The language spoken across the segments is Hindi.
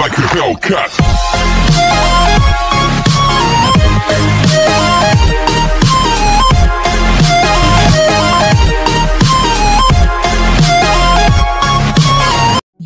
like a Hellcat.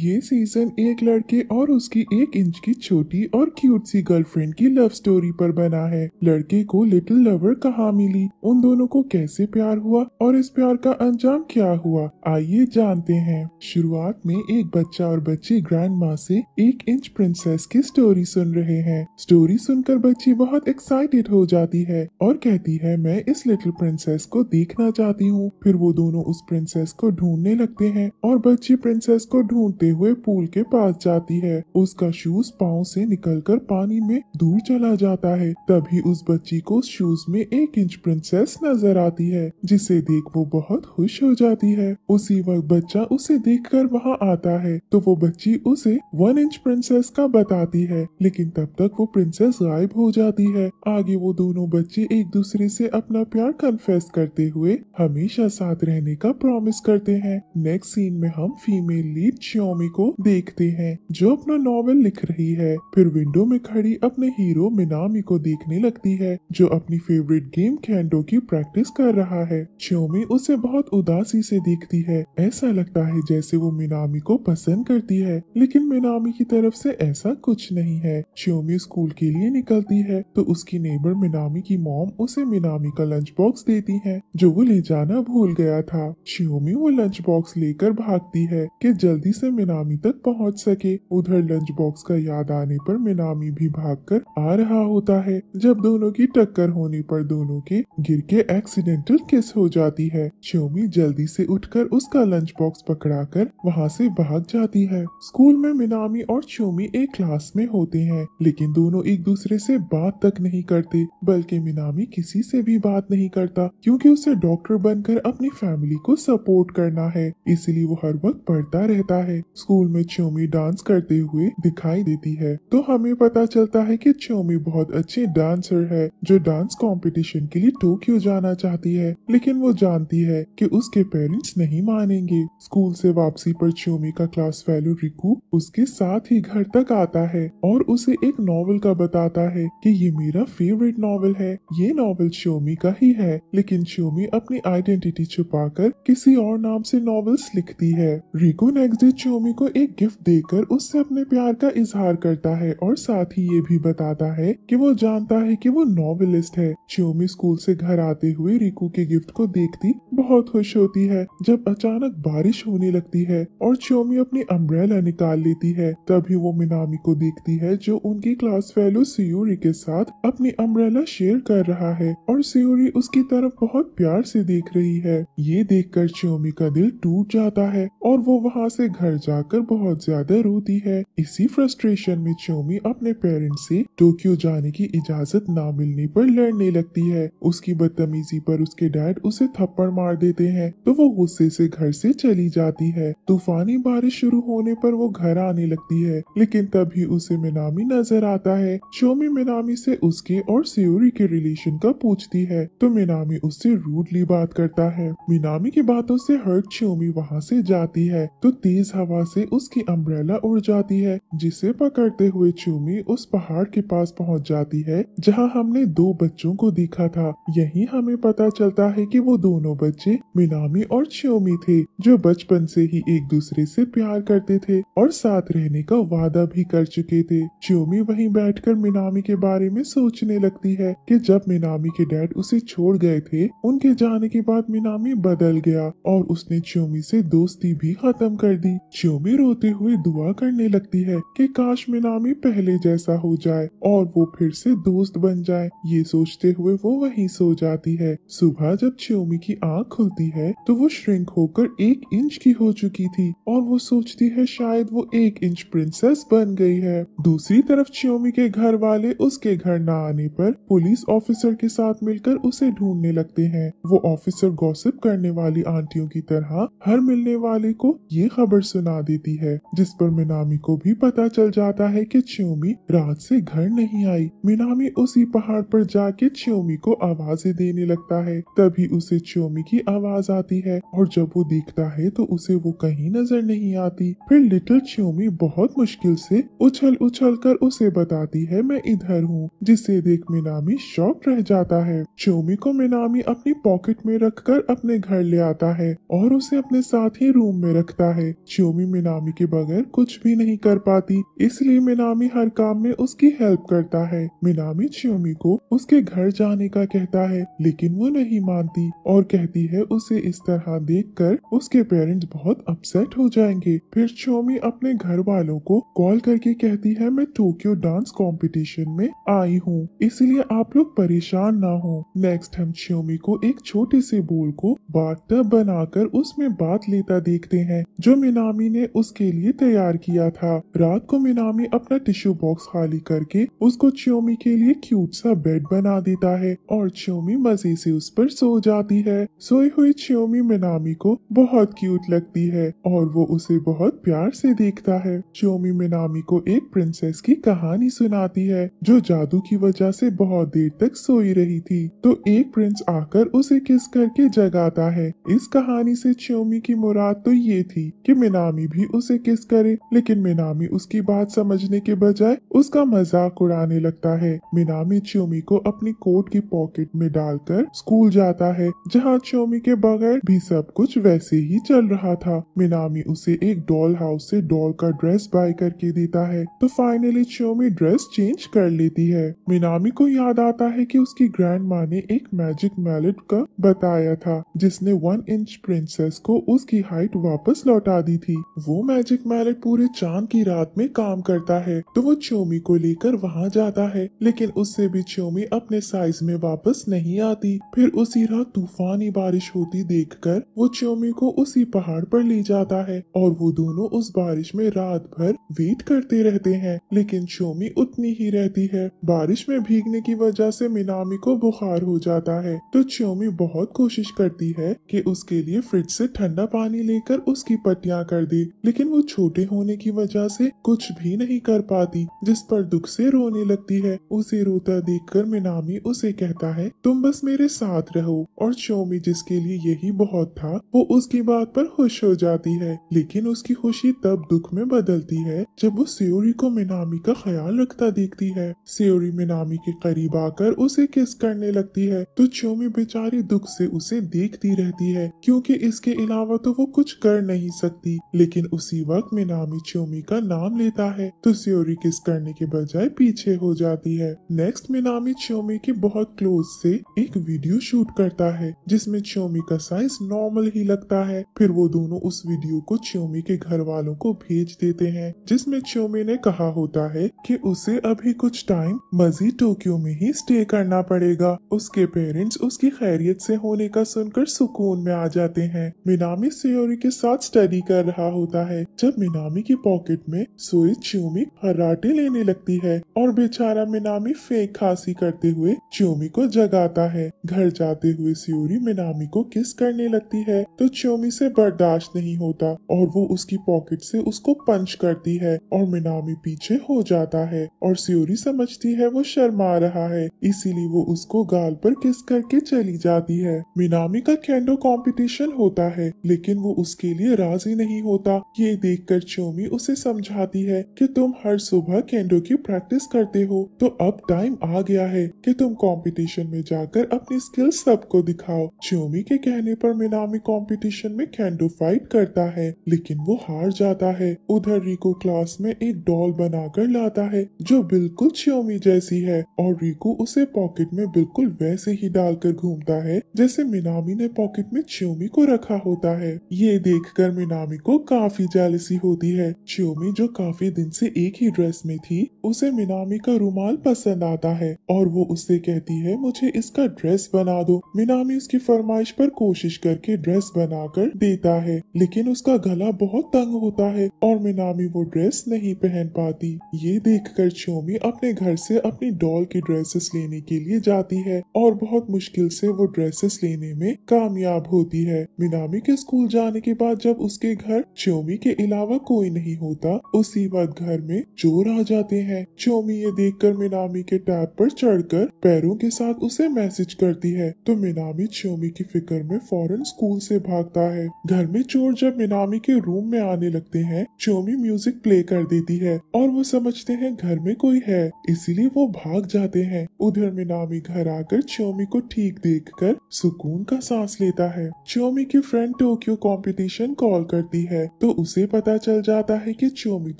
ये सीजन एक लड़के और उसकी एक इंच की छोटी और क्यूट सी गर्लफ्रेंड की लव स्टोरी पर बना है लड़के को लिटिल लवर कहाँ मिली उन दोनों को कैसे प्यार हुआ और इस प्यार का अंजाम क्या हुआ आइए जानते हैं शुरुआत में एक बच्चा और बच्ची ग्रैंड माँ से एक इंच प्रिंसेस की स्टोरी सुन रहे हैं स्टोरी सुनकर बच्ची बहुत एक्साइटेड हो जाती है और कहती है मैं इस लिटिल प्रिंसेस को देखना चाहती हूँ फिर वो दोनों उस प्रिंसेस को ढूंढने लगते हैं और बच्ची प्रिंसेस को ढूंढते हुए पुल के पास जाती है उसका शूज पाँव से निकलकर पानी में दूर चला जाता है तभी उस बच्ची को शूज में एक इंच प्रिंसेस नजर आती है जिसे देख वो बहुत खुश हो जाती है उसी वक्त बच्चा उसे देख कर वहाँ आता है तो वो बच्ची उसे वन इंच प्रिंसेस का बताती है लेकिन तब तक वो प्रिंसेस गायब हो जाती है आगे वो दोनों बच्चे एक दूसरे से अपना प्यार कन्फेस करते हुए हमेशा साथ रहने का प्रॉमिस करते हैं नेक्स्ट सीन में हम फीमेल लीड श्योमी आदमी को देखते हैं जो अपना नॉवेल लिख रही है फिर विंडो में खड़ी अपने हीरो मिनामी को देखने लगती है जो अपनी फेवरेट गेम कैंडो की प्रैक्टिस कर रहा है श्योमी उसे बहुत उदासी से देखती है ऐसा लगता है जैसे वो मिनामी को पसंद करती है लेकिन मिनामी की तरफ से ऐसा कुछ नहीं है श्योमी स्कूल के लिए निकलती है तो उसकी नेबर मिनामी की मॉम उसे मिनामी का लंच बॉक्स देती है जो वो ले जाना भूल गया था श्योमी वो लंच बॉक्स लेकर भागती है कि जल्दी से मिनामी तक पहुंच सके उधर लंच बॉक्स का याद आने पर मिनामी भी भागकर आ रहा होता है जब दोनों की टक्कर होने पर दोनों के गिर के एक्सीडेंटल किस हो जाती है श्योमी जल्दी से उठकर उसका लंच बॉक्स पकड़ा कर वहाँ से भाग जाती है स्कूल में मिनामी और श्योमी एक क्लास में होते हैं लेकिन दोनों एक दूसरे से बात तक नहीं करते बल्कि मिनामी किसी से भी बात नहीं करता क्योंकि उसे डॉक्टर बनकर अपनी फैमिली को सपोर्ट करना है इसलिए वो हर वक्त पढ़ता रहता है स्कूल में च्योमी डांस करते हुए दिखाई देती है तो हमें पता चलता है कि च्योमी बहुत अच्छी डांसर है जो डांस कंपटीशन के लिए टोक्यो जाना चाहती है लेकिन वो जानती है कि उसके पेरेंट्स नहीं मानेंगे स्कूल से वापसी पर च्योमी का क्लास फेलो रिकू उसके साथ ही घर तक आता है और उसे एक नॉवल का बताता है की ये मेरा फेवरेट नॉवल है ये नॉवल श्योमी का ही है लेकिन श्योमी अपनी आइडेंटिटी छुपा किसी और नाम से नॉवल्स लिखती है रिकू नेक्स्ट डे आदमी को एक गिफ्ट देकर उससे अपने प्यार का इजहार करता है और साथ ही ये भी बताता है कि वो जानता है कि वो नॉवेलिस्ट है चियोमी स्कूल से घर आते हुए रिकू के गिफ्ट को देखती बहुत खुश होती है जब अचानक बारिश होने लगती है और चियोमी अपनी अम्ब्रेला निकाल लेती है तभी वो मिनामी को देखती है जो उनकी क्लास फेलो सियोरी के साथ अपनी अम्ब्रेला शेयर कर रहा है और सियोरी उसकी तरफ बहुत प्यार से देख रही है ये देखकर चियोमी का दिल टूट जाता है और वो वहाँ से घर जा जाकर बहुत ज्यादा रोती है इसी फ्रस्ट्रेशन में चोमी अपने पेरेंट्स से टोक्यो जाने की इजाजत ना मिलने पर लड़ने लगती है उसकी बदतमीजी पर उसके डैड उसे थप्पड़ मार देते हैं तो वो गुस्से से घर से चली जाती है तूफानी बारिश शुरू होने पर वो घर आने लगती है लेकिन तभी उसे मिनामी नजर आता है शोमी मिनामी से उसके और सियोरी के रिलेशन का पूछती है तो मिनामी उससे रूडली बात करता है मिनामी की बातों से हर्ट शोमी वहाँ से जाती है तो तेज हवा से उसकी अम्ब्रेला उड़ जाती है जिसे पकड़ते हुए चूमी उस पहाड़ के पास पहुंच जाती है जहां हमने दो बच्चों को देखा था यही हमें पता चलता है कि वो दोनों बच्चे मिनामी और श्योमी थे जो बचपन से ही एक दूसरे से प्यार करते थे और साथ रहने का वादा भी कर चुके थे श्योमी वहीं बैठकर मिनामी के बारे में सोचने लगती है कि जब मिनामी के डैड उसे छोड़ गए थे उनके जाने के बाद मिनामी बदल गया और उसने श्योमी से दोस्ती भी खत्म कर दी श्योमी कानों में रोते हुए दुआ करने लगती है कि काश मिनामी पहले जैसा हो जाए और वो फिर से दोस्त बन जाए ये सोचते हुए वो वहीं सो जाती है सुबह जब श्योमी की आंख खुलती है तो वो श्रिंक होकर एक इंच की हो चुकी थी और वो सोचती है शायद वो एक इंच प्रिंसेस बन गई है दूसरी तरफ श्योमी के घर वाले उसके घर न आने पर पुलिस ऑफिसर के साथ मिलकर उसे ढूंढने लगते है वो ऑफिसर गॉसिप करने वाली आंटियों की तरह हर मिलने वाले को ये खबर सुना देती है जिस पर मिनामी को भी पता चल जाता है कि च्योमी रात से घर नहीं आई मिनामी उसी पहाड़ पर जाके च्योमी को आवाजें देने लगता है तभी उसे च्योमी की आवाज आती है और जब वो देखता है तो उसे वो कहीं नजर नहीं आती फिर लिटिल च्योमी बहुत मुश्किल से उछल उछल कर उसे बताती है मैं इधर हूँ जिसे देख मिनामी शॉक रह जाता है च्योमी को मिनामी अपनी पॉकेट में रखकर अपने घर ले आता है और उसे अपने साथ ही रूम में रखता है च्योमी मिनामी के बगैर कुछ भी नहीं कर पाती इसलिए मिनामी हर काम में उसकी हेल्प करता है मिनामी चियोमी को उसके घर जाने का कहता है लेकिन वो नहीं मानती और कहती है उसे इस तरह देखकर उसके पेरेंट्स बहुत अपसेट हो जाएंगे फिर चियोमी अपने घर वालों को कॉल करके कहती है मैं टोक्यो डांस कॉम्पिटिशन में आई हूँ इसलिए आप लोग परेशान ना हो नेक्स्ट हम चियोमी को एक छोटे से बोल को बाथ बनाकर उसमें बात लेता देखते हैं जो मिनामी ने उसके लिए तैयार किया था रात को मिनामी अपना टिश्यू बॉक्स खाली करके उसको च्योमी के लिए क्यूट सा बेड बना देता है और च्योमी मजे से उस पर सो जाती है सोई हुई च्योमी मिनामी को बहुत क्यूट लगती है और वो उसे बहुत प्यार से देखता है च्योमी मिनामी को एक प्रिंसेस की कहानी सुनाती है जो जादू की वजह से बहुत देर तक सोई रही थी तो एक प्रिंस आकर उसे किस करके जगाता है इस कहानी से च्योमी की मुराद तो ये थी कि मिनामी नामी भी उसे किस करे लेकिन मिनामी उसकी बात समझने के बजाय उसका मजाक उड़ाने लगता है मिनामी च्योमी को अपनी कोट की पॉकेट में डालकर स्कूल जाता है जहाँ च्योमी के बगैर भी सब कुछ वैसे ही चल रहा था मिनामी उसे एक डॉल हाउस से डॉल का ड्रेस बाय करके देता है तो फाइनली च्योमी ड्रेस चेंज कर लेती है मिनामी को याद आता है कि उसकी ग्रैंड माँ ने एक मैजिक मैलेट का बताया था जिसने वन इंच प्रिंसेस को उसकी हाइट वापस लौटा दी थी वो मैजिक मैरट पूरे चांद की रात में काम करता है तो वो च्योमी को लेकर वहाँ जाता है लेकिन उससे भी च्योमी अपने साइज में वापस नहीं आती फिर उसी रात तूफानी बारिश होती देखकर वो च्योमी को उसी पहाड़ पर ले जाता है और वो दोनों उस बारिश में रात भर वेट करते रहते हैं लेकिन च्योमी उतनी ही रहती है बारिश में भीगने की वजह से मिनामी को बुखार हो जाता है तो च्योमी बहुत कोशिश करती है कि उसके लिए फ्रिज से ठंडा पानी लेकर उसकी पट्टिया कर दे लेकिन वो छोटे होने की वजह से कुछ भी नहीं कर पाती जिस पर दुख से रोने लगती है उसे रोता देखकर मिनामी उसे कहता है तुम बस मेरे साथ रहो और शोमी जिसके लिए यही बहुत था वो उसकी बात पर खुश हो जाती है लेकिन उसकी खुशी तब दुख में बदलती है जब वो सियोरी को मिनामी का ख्याल रखता देखती है सियोरी मिनामी के करीब आकर उसे किस करने लगती है तो शोमी बेचारी दुख से उसे देखती रहती है क्योंकि इसके अलावा तो वो कुछ कर नहीं सकती लेकिन लेकिन उसी वक्त नामी च्योमी का नाम लेता है तो स्योरी किस करने के बजाय पीछे हो जाती है नेक्स्ट नामी च्योमी के बहुत क्लोज से एक वीडियो शूट करता है जिसमें च्योमी का साइज नॉर्मल ही लगता है फिर वो दोनों उस वीडियो को च्योमी के घर वालों को भेज देते हैं जिसमे च्योमी ने कहा होता है की उसे अभी कुछ टाइम मजीद टोक्यो में ही स्टे करना पड़ेगा उसके पेरेंट्स उसकी खैरियत ऐसी होने का सुनकर सुकून में आ जाते हैं मिनामी सियोरी के साथ स्टडी कर रहा हो होता है जब मिनामी की पॉकेट में सोई च्यूमी हराटे लेने लगती है और बेचारा मिनामी फेंक खांसी करते हुए च्यूमी को जगाता है घर जाते हुए सियोरी मिनामी को किस करने लगती है तो च्यूमी से बर्दाश्त नहीं होता और वो उसकी पॉकेट से उसको पंच करती है और मिनामी पीछे हो जाता है और सियोरी समझती है वो शर्मा रहा है इसीलिए वो उसको गाल पर किस करके चली जाती है मिनामी का कैंडो कंपटीशन होता है लेकिन वो उसके लिए राजी नहीं होता था ये देखकर चोमी उसे समझाती है कि तुम हर सुबह केंडो की प्रैक्टिस करते हो तो अब टाइम आ गया है कि तुम कंपटीशन में जाकर अपनी स्किल सबको दिखाओ चोमी के कहने पर मिनामी कंपटीशन में कैंडो फाइट करता है लेकिन वो हार जाता है उधर रिको क्लास में एक डॉल बनाकर लाता है जो बिल्कुल चोमी जैसी है और रिको उसे पॉकेट में बिल्कुल वैसे ही डालकर घूमता है जैसे मिनामी ने पॉकेट में चोमी को रखा होता है ये देखकर मिनामी को काम काफी जालसी होती है श्योमी जो काफी दिन से एक ही ड्रेस में थी उसे मिनामी का रुमाल पसंद आता है और वो उससे कहती है मुझे इसका ड्रेस बना दो मिनामी उसकी फरमाइश पर कोशिश करके ड्रेस बनाकर देता है लेकिन उसका गला बहुत तंग होता है और मिनामी वो ड्रेस नहीं पहन पाती ये देख कर श्योमी अपने घर से अपनी डॉल की ड्रेसेस लेने के लिए जाती है और बहुत मुश्किल से वो ड्रेसेस लेने में कामयाब होती है मिनामी के स्कूल जाने के बाद जब उसके घर चोमी के अलावा कोई नहीं होता उसी वक्त घर में चोर आ जाते हैं चोमी ये देखकर मिनामी के टैब पर चढ़कर पैरों के साथ उसे मैसेज करती है तो मिनामी चोमी की फिक्र में फौरन स्कूल से भागता है घर में चोर जब मिनामी के रूम में आने लगते हैं चोमी म्यूजिक प्ले कर देती है और वो समझते हैं घर में कोई है इसीलिए वो भाग जाते हैं उधर मिनामी घर आकर चोमी को ठीक देख कर सुकून का सांस लेता है चोमी की फ्रेंड टोक्यो कॉम्पिटिशन कॉल करती है तो उसे पता चल जाता है कि चोमी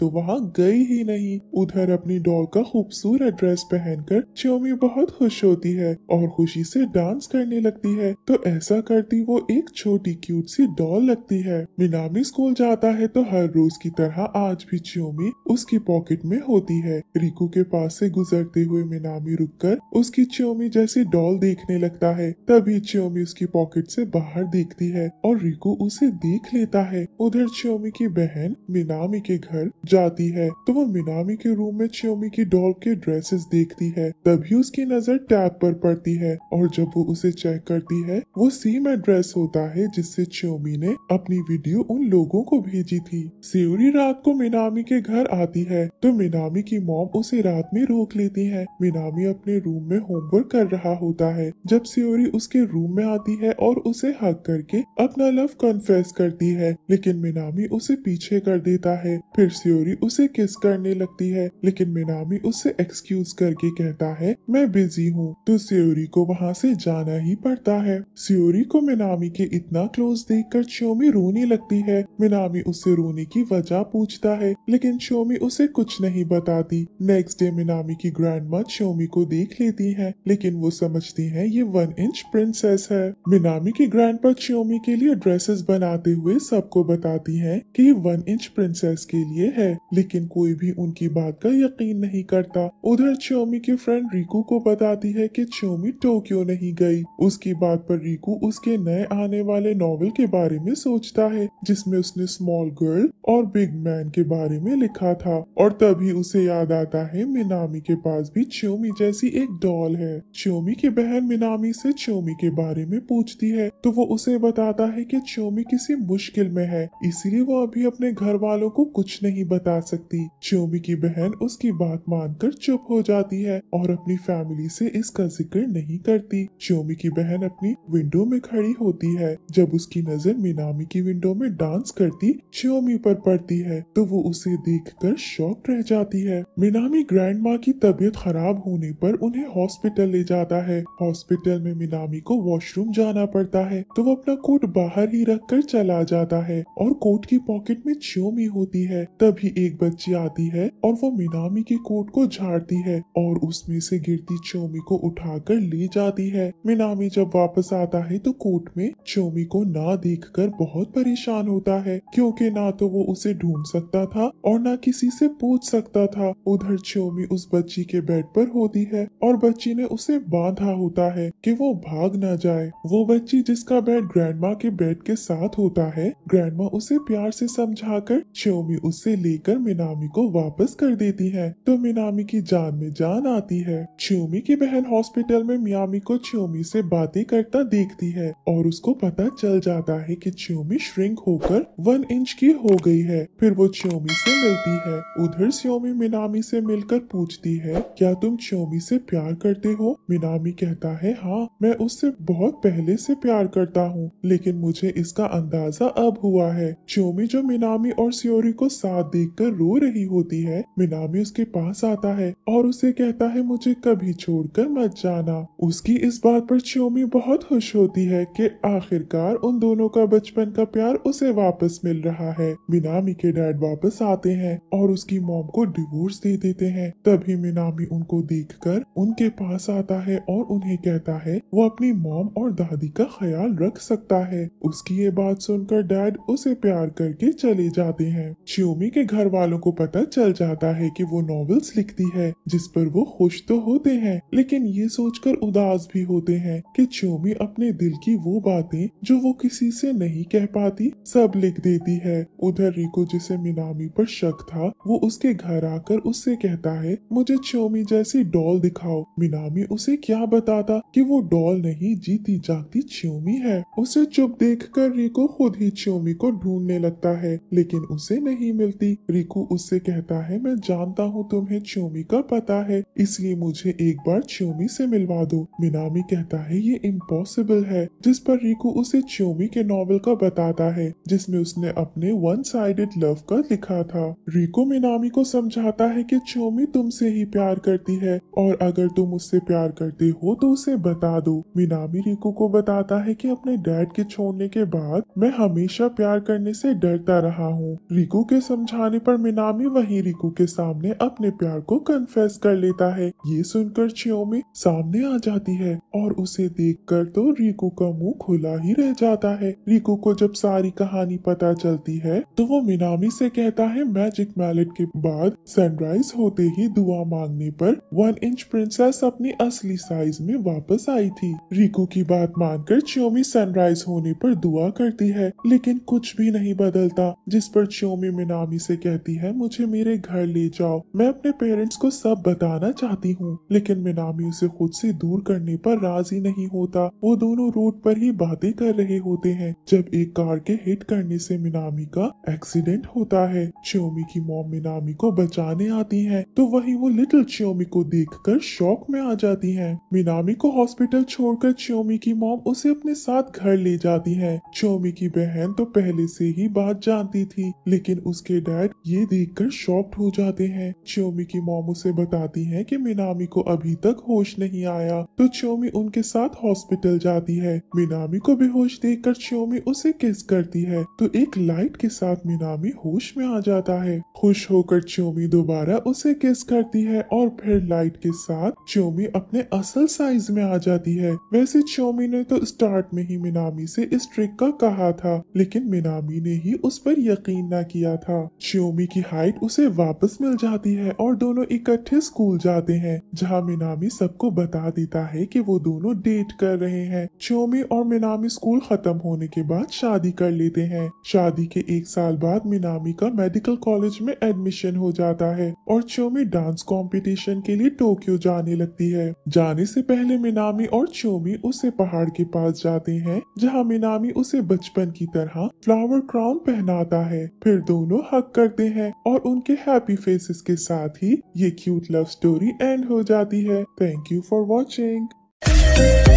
तो वहाँ गई ही नहीं उधर अपनी डॉल का खूबसूरत ड्रेस पहनकर चोमी बहुत खुश होती है और खुशी से डांस करने लगती है तो ऐसा करती वो एक छोटी क्यूट सी डॉल लगती है मिनामी स्कूल जाता है तो हर रोज की तरह आज भी चोमी उसकी पॉकेट में होती है रिकू के पास से गुजरते हुए मिनामी रुककर उसकी चोमी जैसी डॉल देखने लगता है तभी चोमी उसकी पॉकेट से बाहर देखती है और रिकू उसे देख लेता है उधर श्योमी की बहन मिनामी के घर जाती है तो वो मिनामी के रूम में श्योमी की डॉल के ड्रेसेस देखती है तभी उसकी नजर टैब पर पड़ती है और जब वो उसे चेक करती है वो सेम एड्रेस होता है जिससे श्योमी ने अपनी वीडियो उन लोगों को भेजी थी सियोरी रात को मिनामी के घर आती है तो मिनामी की मॉम उसे रात में रोक लेती है मिनामी अपने रूम में होमवर्क कर रहा होता है जब सियोरी उसके रूम में आती है और उसे हक करके अपना लव कन्फेस करती है लेकिन मिनामी मिनामी उसे पीछे कर देता है फिर सियोरी उसे किस करने लगती है लेकिन मिनामी उसे एक्सक्यूज करके कहता है मैं बिजी हूँ तो सियोरी को वहाँ से जाना ही पड़ता है सियोरी को मिनामी के इतना क्लोज देख कर श्योमी रोने लगती है मिनामी उसे रोने की वजह पूछता है लेकिन श्योमी उसे कुछ नहीं बताती नेक्स्ट डे मिनामी की ग्रैंड माँ श्योमी को देख लेती है लेकिन वो समझती है ये वन इंच प्रिंसेस है मिनामी की ग्रैंड पर श्योमी के लिए ड्रेसेस बनाते हुए सबको बताती है है कि वन इंच प्रिंसेस के लिए है लेकिन कोई भी उनकी बात का यकीन नहीं करता उधर चोमी के फ्रेंड रिकू को बताती है कि चोमी टोक्यो नहीं गई उसकी बात पर रिकू उसके नए आने वाले नॉवेल के बारे में सोचता है जिसमें उसने स्मॉल गर्ल और बिग मैन के बारे में लिखा था और तभी उसे याद आता है मिनामी के पास भी चोमी जैसी एक डॉल है चोमी की बहन मिनामी से चोमी के बारे में पूछती है तो वो उसे बताता है कि चोमी किसी मुश्किल में है इसीलिए इसलिए वो अभी अपने घर वालों को कुछ नहीं बता सकती श्योमी की बहन उसकी बात मानकर चुप हो जाती है और अपनी फैमिली से इसका जिक्र नहीं करती श्योमी की बहन अपनी विंडो में खड़ी होती है जब उसकी नजर मिनामी की विंडो में डांस करती श्योमी पर पड़ती है तो वो उसे कर शॉक रह जाती है मिनामी ग्रैंड माँ की तबीयत खराब होने पर उन्हें हॉस्पिटल ले जाता है हॉस्पिटल में मिनामी को वॉशरूम जाना पड़ता है तो वो अपना कोट बाहर ही रख कर चला जाता है और कोट की पॉकेट में चियोमी होती है तभी एक बच्ची आती है और वो मिनामी के कोट को झाड़ती है और उसमें से गिरती चोमी को उठाकर ले जाती है मिनामी जब वापस आता है तो कोट में चोमी को ना देखकर बहुत परेशान होता है क्योंकि ना तो वो उसे ढूंढ सकता था और ना किसी से पूछ सकता था उधर चोमी उस बच्ची के बेड पर होती है और बच्ची ने उसे बांधा होता है कि वो भाग ना जाए वो बच्ची जिसका बेड ग्रैंडमा के बेड के साथ होता है ग्रैंडमा उसे प्यार प्यार से समझाकर श्योमी उसे लेकर मिनामी को वापस कर देती है तो मिनामी की जान में जान आती है श्योमी की बहन हॉस्पिटल में मियामी को श्योमी से बातें करता देखती है और उसको पता चल जाता है कि श्योमी श्रिंक होकर वन इंच की हो गई है फिर वो श्योमी से मिलती है उधर श्योमी मिनामी से मिलकर पूछती है क्या तुम श्योमी से प्यार करते हो मिनामी कहता है हाँ मैं उससे बहुत पहले से प्यार करता हूँ लेकिन मुझे इसका अंदाजा अब हुआ है शो में जो मिनामी और सियोरी को साथ देखकर रो रही होती है मिनामी उसके पास आता है और उसे कहता है मुझे कभी छोड़कर मत जाना उसकी इस बात पर श्योमी बहुत खुश होती है कि आखिरकार उन दोनों का बचपन का प्यार उसे वापस मिल रहा है मिनामी के डैड वापस आते हैं और उसकी मॉम को डिवोर्स दे देते हैं तभी मिनामी उनको कर उनके पास आता है और उन्हें कहता है वो अपनी मॉम और दादी का ख्याल रख सकता है उसकी ये बात सुनकर डैड उसे प्यार पार करके चले जाते हैं शियोमी के घर वालों को पता चल जाता है कि वो नॉवेल्स लिखती है जिस पर वो खुश तो होते हैं लेकिन ये सोचकर उदास भी होते हैं कि शियोमी अपने दिल की वो बातें जो वो किसी से नहीं कह पाती सब लिख देती है उधर रिको जिसे मिनामी पर शक था वो उसके घर आकर उससे कहता है मुझे चोमी जैसी डॉल दिखाओ मिनामी उसे क्या बताता कि वो डॉल नहीं जीती जागती चोमी है उसे चुप देखकर रिको खुद ही चोमी को ढूंढने मिलने लगता है लेकिन उसे नहीं मिलती रिकू उससे कहता है मैं जानता हूँ तुम्हें च्योमी का पता है इसलिए मुझे एक बार च्योमी से मिलवा दो मिनामी कहता है ये इम्पॉसिबल है जिस पर रिकू उसे च्योमी के नॉवल का बताता है जिसमें उसने अपने वन साइडेड लव का लिखा था रिको मिनामी को समझाता है की च्योमी तुमसे ही प्यार करती है और अगर तुम उससे प्यार करते हो तो उसे बता दो मिनामी रिकू को बताता है कि अपने डैड के छोड़ने के बाद मैं हमेशा प्यार करने से से डरता रहा हूँ रिकू के समझाने पर मिनामी वहीं रिकू के सामने अपने प्यार को कन्फेस कर लेता है ये सुनकर चियोमी सामने आ जाती है और उसे देखकर तो रिकू का मुंह खुला ही रह जाता है रिकू को जब सारी कहानी पता चलती है तो वो मिनामी से कहता है मैजिक मैलेट के बाद सनराइज होते ही दुआ मांगने पर वन इंच प्रिंसेस अपनी असली साइज में वापस आई थी रिकू की बात मानकर चियोमी सनराइज होने पर दुआ करती है लेकिन कुछ भी नहीं बदलता जिस पर श्योमी मिनामी से कहती है मुझे मेरे घर ले जाओ मैं अपने पेरेंट्स को सब बताना चाहती हूँ लेकिन मिनामी उसे खुद से दूर करने पर राजी नहीं होता वो दोनों रोड पर ही बातें कर रहे होते हैं जब एक कार के हिट करने से मिनामी का एक्सीडेंट होता है श्योमी की मॉम मिनामी को बचाने आती है तो वही वो लिटिल श्योमी को कर शौक में आ जाती है मिनामी को हॉस्पिटल छोड़कर श्योमी की मॉम उसे अपने साथ घर ले जाती है श्योमी की बहन तो पहले से ही सारी बात जानती थी लेकिन उसके डैड ये देखकर शॉक्ड हो जाते हैं चोमी की मोम उसे बताती है कि मिनामी को अभी तक होश नहीं आया तो च्योमी उनके साथ हॉस्पिटल जाती है मिनामी को बेहोश देख कर उसे किस करती है तो एक लाइट के साथ मिनामी होश में आ जाता है खुश होकर च्योमी दोबारा उसे किस करती है और फिर लाइट के साथ च्योमी अपने असल साइज में आ जाती है वैसे च्योमी ने तो स्टार्ट में ही मिनामी से इस ट्रिक का कहा था लेकिन मिनामी ने ही उस पर यकीन ना किया था श्योमी की हाइट उसे वापस मिल जाती है और दोनों इकट्ठे स्कूल जाते हैं जहाँ मिनामी सबको बता देता है कि वो दोनों डेट कर रहे हैं श्योमी और मिनामी स्कूल खत्म होने के बाद शादी कर लेते हैं शादी के एक साल बाद मिनामी का मेडिकल कॉलेज में एडमिशन हो जाता है और श्योमी डांस कॉम्पिटिशन के लिए टोक्यो जाने लगती है जाने से पहले मिनामी और च्योमी उसे पहाड़ के पास जाते हैं जहाँ मिनामी उसे बचपन की तरह फ्लावर क्रॉ नाम पहनाता है फिर दोनों हक करते हैं और उनके हैप्पी फेसेस के साथ ही ये क्यूट लव स्टोरी एंड हो जाती है थैंक यू फॉर वॉचिंग